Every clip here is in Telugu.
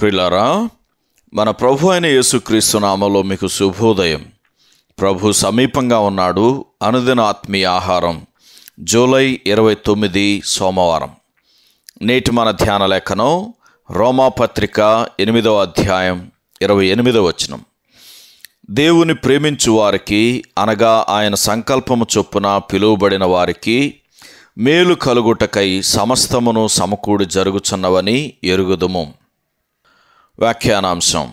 పిల్లరా మన ప్రభు అయిన యేసుక్రీస్తు నామలో మీకు శుభోదయం ప్రభు సమీపంగా ఉన్నాడు అనుదిన ఆత్మీయ ఆహారం జూలై ఇరవై తొమ్మిది సోమవారం నేటి మన ధ్యాన లేఖనం రోమాపత్రిక ఎనిమిదవ అధ్యాయం ఇరవై ఎనిమిదవ వచనం దేవుని ప్రేమించు వారికి అనగా ఆయన సంకల్పము చొప్పున పిలువబడిన వారికి మేలు కలుగుటకై సమస్తమును సమకూడి జరుగుచున్నవని ఎరుగుదుము వ్యాఖ్యానాంశం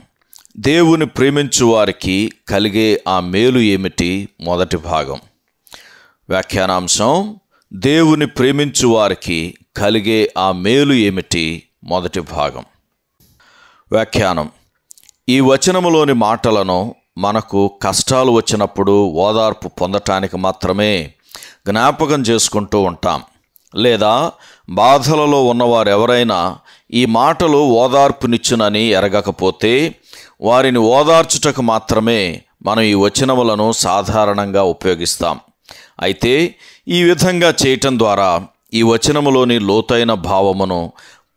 దేవుని ప్రేమించు వారికి కలిగే ఆ మేలు ఏమిటి మొదటి భాగం వ్యాఖ్యానాంశం దేవుని ప్రేమించు వారికి కలిగే ఆ మేలు ఏమిటి మొదటి భాగం వ్యాఖ్యానం ఈ వచనములోని మాటలను మనకు కష్టాలు వచ్చినప్పుడు ఓదార్పు పొందటానికి మాత్రమే జ్ఞాపకం చేసుకుంటూ ఉంటాం లేదా బాధలలో ఉన్నవారెవరైనా ఈ మాటలు ఓదార్పునిచ్చునని ఎరగకపోతే వారిని ఓదార్చుటకు మాత్రమే మనం ఈ వచనములను సాధారణంగా ఉపయోగిస్తాం అయితే ఈ విధంగా చేయటం ద్వారా ఈ వచనములోని లోతైన భావమును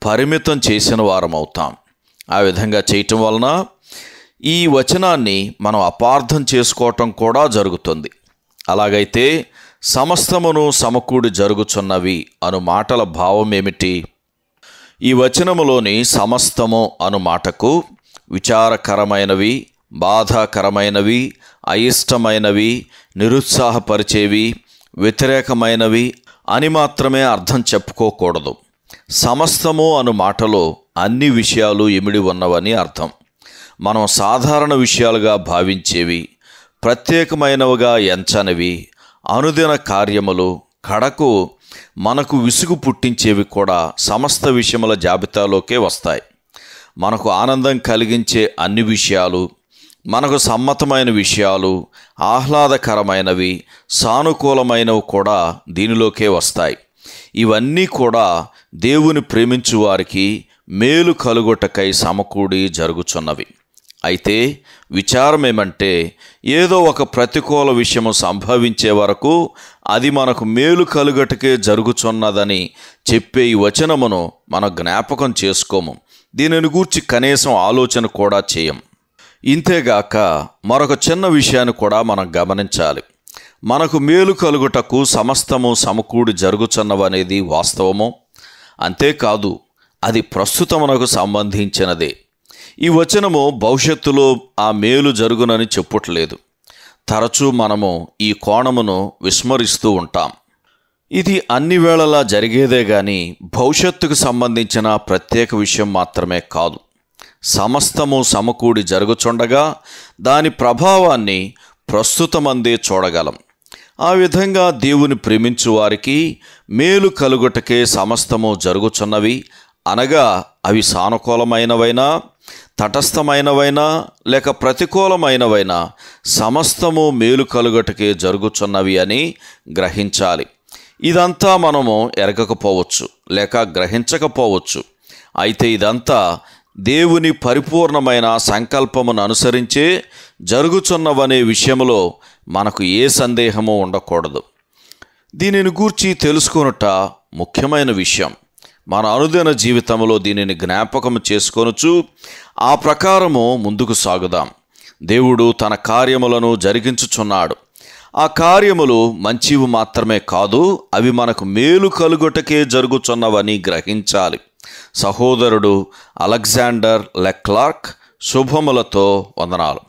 పరిమితం చేసిన వారం అవుతాం ఆ విధంగా చేయటం వలన ఈ వచనాన్ని మనం అపార్థం చేసుకోవటం కూడా జరుగుతుంది అలాగైతే సమస్తమును సమకూడి జరుగుచున్నవి అను మాటల భావం ఏమిటి ఈ వచనములోని సమస్తము అను మాటకు విచారకరమైనవి బాధాకరమైనవి అయిష్టమైనవి నిరుత్సాహపరిచేవి వ్యతిరేకమైనవి అని మాత్రమే అర్థం చెప్పుకోకూడదు సమస్తము అను మాటలో అన్ని విషయాలు ఇమిడి ఉన్నవని అర్థం మనం సాధారణ విషయాలుగా భావించేవి ప్రత్యేకమైనవిగా ఎంచనివి అనుదిన కార్యములు కడకు మనకు విసుగు పుట్టించేవి కూడా సమస్త విషయముల జాబితాలోకే వస్తాయి మనకు ఆనందం కలిగించే అన్ని విషయాలు మనకు సమ్మతమైన విషయాలు ఆహ్లాదకరమైనవి సానుకూలమైనవి కూడా దీనిలోకే వస్తాయి ఇవన్నీ కూడా దేవుని ప్రేమించు వారికి మేలు కలుగుటకై సమకూడి జరుగుచున్నవి అయితే విచారం ఏమంటే ఏదో ఒక ప్రతికూల విషయము సంభవించే వరకు అది మనకు మేలు కలుగటకే జరుగుచున్నదని చెప్పే ఈ వచనమును మన జ్ఞాపకం చేసుకోము దీనిని గూర్చి కనీసం ఆలోచన కూడా చేయం ఇంతేగాక మరొక చిన్న విషయాన్ని కూడా మనం గమనించాలి మనకు మేలు కలుగుటకు సమస్తము సమకూడి జరుగుచున్నవనేది వాస్తవము అంతేకాదు అది ప్రస్తుతమునకు సంబంధించినదే ఈ వచనము భవిష్యత్తులో ఆ మేలు జరుగునని చెప్పుట్లేదు తరచూ మనము ఈ కోణమును విస్మరిస్తూ ఉంటాం ఇది అన్ని వేళలా జరిగేదే గాని భవిష్యత్తుకు సంబంధించిన ప్రత్యేక విషయం మాత్రమే కాదు సమస్తము సమకూడి జరుగుచుండగా దాని ప్రభావాన్ని ప్రస్తుతమందే చూడగలం ఆ విధంగా దేవుని ప్రేమించువారికి వారికి మేలు కలుగుటకే సమస్తము జరుగుచున్నవి అనగా అవి సానుకూలమైనవైనా తటస్థమైనవైనా లేక ప్రతికూలమైనవైనా సమస్తము మేలు కలుగటకే జరుగుచున్నవి అని గ్రహించాలి ఇదంతా మనము ఎరగకపోవచ్చు లేక గ్రహించకపోవచ్చు అయితే ఇదంతా దేవుని పరిపూర్ణమైన సంకల్పమును అనుసరించే జరుగుచున్నవనే విషయంలో మనకు ఏ సందేహము ఉండకూడదు దీనిని గూర్చి తెలుసుకొనుట ముఖ్యమైన విషయం మన అనుదిన జీవితంలో దీనిని జ్ఞాపకం చేసుకొనుచు ఆ ప్రకారము ముందుకు సాగుదాం దేవుడు తన కార్యములను జరిగించుచున్నాడు ఆ కార్యములు మంచివి మాత్రమే కాదు అవి మనకు మేలు కలుగుటకే జరుగుచున్నవని గ్రహించాలి సహోదరుడు అలెగ్జాండర్ లెక్లార్క్ శుభములతో వందనాలు